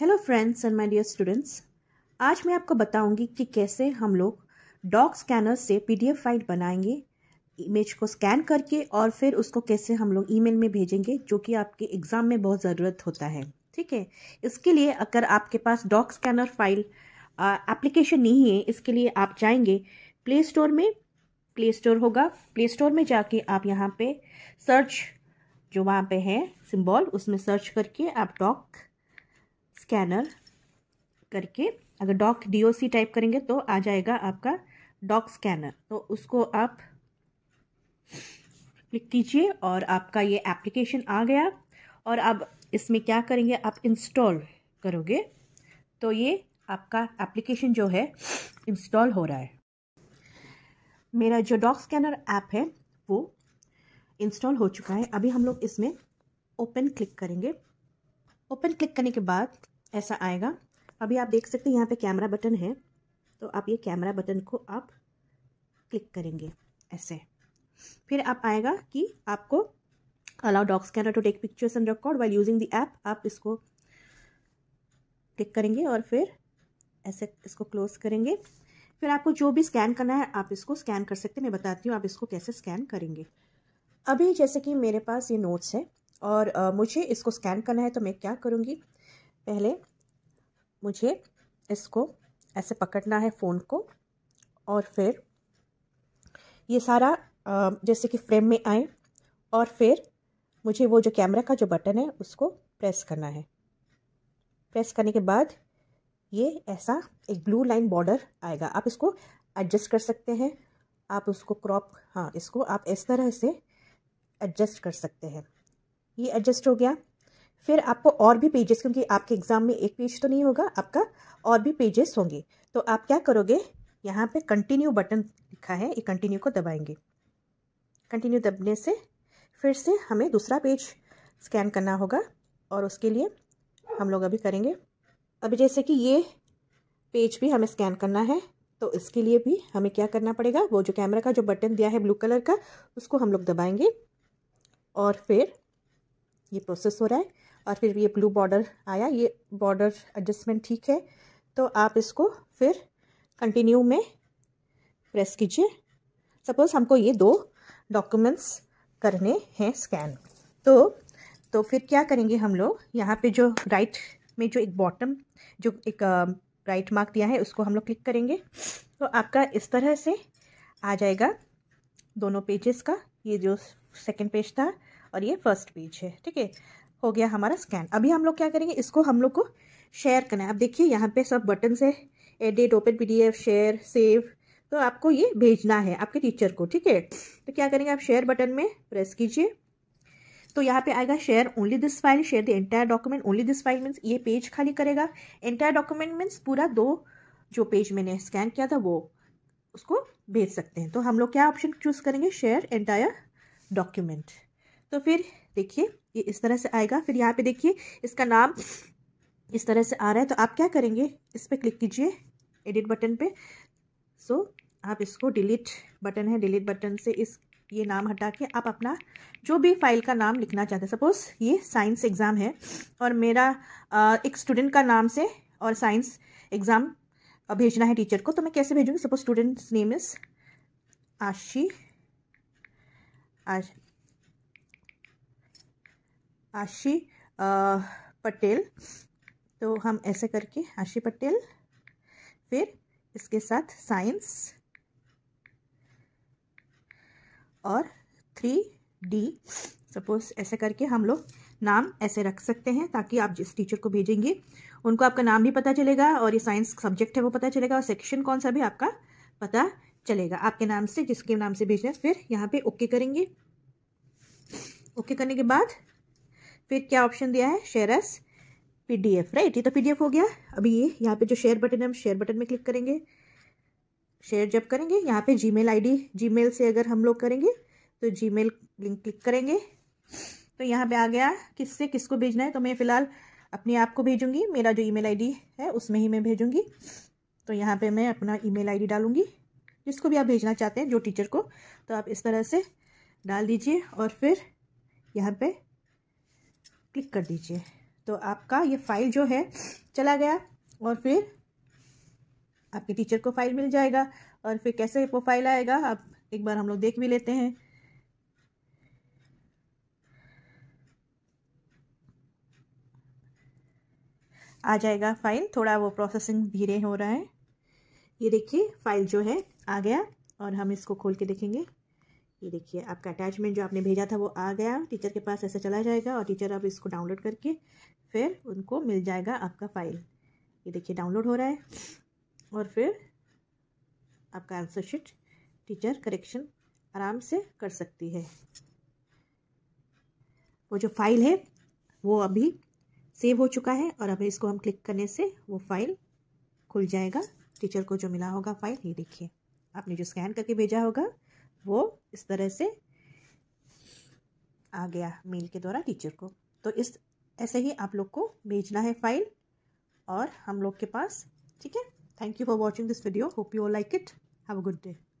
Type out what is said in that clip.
hello friends and my dear students आज मैं आपको बताऊंगी कि कैसे हम लोग डॉक स्कैनर से पीडीएफ फाइल बनाएंगे इमेज को स्कैन करके और फिर उसको कैसे हम लोग ईमेल में भेजेंगे जो कि आपके एग्ज़ाम में बहुत ज़रूरत होता है ठीक है इसके लिए अगर आपके पास डॉक स्कैनर फाइल एप्लीकेशन नहीं है इसके लिए आप जाएंगे प्ले स्टोर में प्ले स्टोर होगा प्ले स्टोर में जाके आप यहाँ पे सर्च जो वहाँ पे है सिंबल उसमें सर्च करके आप डॉक स्कैनर करके अगर doc D O C type करेंगे तो आ जाएगा आपका डॉक स्कैनर तो उसको आप क्लिक कीजिए और आपका ये एप्लीकेशन आ गया और अब इसमें क्या करेंगे आप इंस्टॉल करोगे तो ये आपका एप्लीकेशन जो है इंस्टॉल हो रहा है मेरा जो डॉक स्कैनर ऐप है वो इंस्टॉल हो चुका है अभी हम लोग इसमें ओपन क्लिक करेंगे ओपन क्लिक करने के बाद ऐसा आएगा अभी आप देख सकते हैं यहाँ पे कैमरा बटन है तो आप ये कैमरा बटन को आप क्लिक करेंगे ऐसे फिर आप आएगा कि आपको allow docs scanner to take pictures and record while using the app आप इसको क्लिक करेंगे और फिर ऐसे इसको क्लोज करेंगे फिर आपको जो भी स्कैन करना है आप इसको स्कैन कर सकते हैं मैं बताती हूँ आप इसको कैसे स्कैन करेंगे अभी जैसे कि मेरे पास ये नोट्स है और आ, मुझे इसको स्कैन करना है तो मैं क्या करूँगी पहले मुझे इसको ऐसे पकड़ना है फ़ोन को और फिर ये सारा आ, जैसे कि फ्रेम में आए और फिर मुझे वो जो कैमरा का जो बटन है उसको प्रेस करना है प्रेस करने के बाद ये ऐसा एक ब्लू लाइन बॉर्डर आएगा आप इसको एडजस्ट कर सकते हैं आप उसको क्रॉप हाँ इसको आप इस तरह से एडजस्ट कर सकते हैं ये एडजस्ट हो गया फिर आपको और भी पेजेस क्योंकि आपके एग्ज़ाम में एक पेज तो नहीं होगा आपका और भी पेजेस होंगे तो आप क्या करोगे यहाँ पे कंटिन्यू बटन लिखा है ये कंटिन्यू को दबाएंगे कंटिन्यू दबने से फिर से हमें दूसरा पेज स्कैन करना होगा और उसके लिए हम लोग अभी करेंगे अभी जैसे कि ये पेज भी हमें स्कैन करना है तो इसके लिए भी हमें क्या करना पड़ेगा वो जो कैमरा का जो बटन दिया है ब्लू कलर का उसको हम लोग दबाएंगे और फिर ये प्रोसेस हो रहा है और फिर ये ब्लू बॉर्डर आया ये बॉर्डर एडजस्टमेंट ठीक है तो आप इसको फिर कंटिन्यू में प्रेस कीजिए सपोज़ हमको ये दो डॉक्यूमेंट्स करने हैं स्कैन तो तो फिर क्या करेंगे हम लोग यहाँ पे जो राइट में जो एक बॉटम जो एक राइट मार्क दिया है उसको हम लोग क्लिक करेंगे तो आपका इस तरह से आ जाएगा दोनों पेजेस का ये जो सेकंड पेज था और ये फर्स्ट पेज है ठीक है हो गया हमारा स्कैन अभी हम लोग क्या करेंगे इसको हम लोग को शेयर करना है आप देखिए यहाँ पे सब बटन है edit open P share save तो आपको ये भेजना है आपके टीचर को ठीक है तो क्या करेंगे आप शेयर बटन में प्रेस कीजिए तो यहाँ पे आएगा share only this file share the entire document only this file means ये पेज खाली करेगा एंटायर डॉक्यूमेंट मीन्स पूरा दो जो पेज मैंने स्कैन किया था वो उसको भेज सकते हैं तो हम लोग क्या ऑप्शन चूज़ करेंगे शेयर एंटायर डॉक्यूमेंट तो फिर देखिए ये इस तरह से आएगा फिर यहाँ पे देखिए इसका नाम इस तरह से आ रहा है तो आप क्या करेंगे इस पर क्लिक कीजिए एडिट बटन पे सो so, आप इसको डिलीट बटन है डिलीट बटन से इस ये नाम हटा के आप अपना जो भी फाइल का नाम लिखना चाहते हैं सपोज़ ये साइंस एग्ज़ाम है और मेरा एक स्टूडेंट का नाम से और साइंस एग्ज़ाम भेजना है टीचर को तो मैं कैसे भेजूँगी suppose students name is Ashi Ash आशी पटेल तो हम ऐसे करके आशी पटेल फिर इसके साथ साइंस और थ्री डी सपोज ऐसे करके हम लोग नाम ऐसे रख सकते हैं ताकि आप जिस टीचर को भेजेंगे उनको आपका नाम भी पता चलेगा और ये साइंस सब्जेक्ट है वो पता चलेगा और सेक्शन कौन सा भी आपका पता चलेगा आपके नाम से जिसके नाम से भेजना फिर यहाँ पे ओके करेंगे ओके करने के बाद फिर क्या ऑप्शन दिया है शेयर एस पीडीएफ राइट ये तो पीडीएफ हो गया अभी ये यहाँ पे जो शेयर बटन है हम शेयर बटन में क्लिक करेंगे शेयर जब करेंगे यहाँ पे जीमेल आईडी जीमेल से अगर हम लोग करेंगे तो जीमेल लिंक क्लिक करेंगे तो यहाँ पे आ गया किससे किसको भेजना है तो मैं फ़िलहाल अपने आप को भेजूँगी मेरा जो आई डी है उसमें ही मैं भेजूँगी तो यहाँ पे मैं अपना आई डी डालूंगी जिसको भी आप भेजना चाहते हैं जो टीचर को तो आप इस तरह से डाल दीजिए और फिर यहाँ पे क्लिक कर दीजिए तो आपका ये फाइल जो है चला गया और फिर आपके टीचर को फाइल मिल जाएगा और फिर कैसे वो फाइल आएगा आप एक बार हम लोग देख भी लेते हैं आ जाएगा फाइल थोड़ा वो प्रोसेसिंग धीरे हो रहा है ये देखिए फाइल जो है आ गया और हम इसको खोल के देखेंगे ये देखिए आपका अटैचमेंट जो आपने भेजा था वो आ गया टीचर के पास ऐसे चला जाएगा और टीचर अब इसको डाउनलोड करके फिर उनको मिल जाएगा आपका फ़ाइल ये देखिए डाउनलोड हो रहा है और फिर आपका आंसर शीट टीचर करेक्शन आराम से कर सकती है वो जो फाइल है वो अभी सेव हो चुका है और अभी इसको हम क्लिक करने से वो फाइल खुल जाएगा टीचर को जो मिला होगा फाइल ये देखिए आपने जो स्कैन करके भेजा होगा वो इस तरह से आ गया मेल के द्वारा टीचर को तो इस ऐसे ही आप लोग को भेजना है फाइल और हम लोग के पास ठीक है thank you for watching this video hope you like it have a good day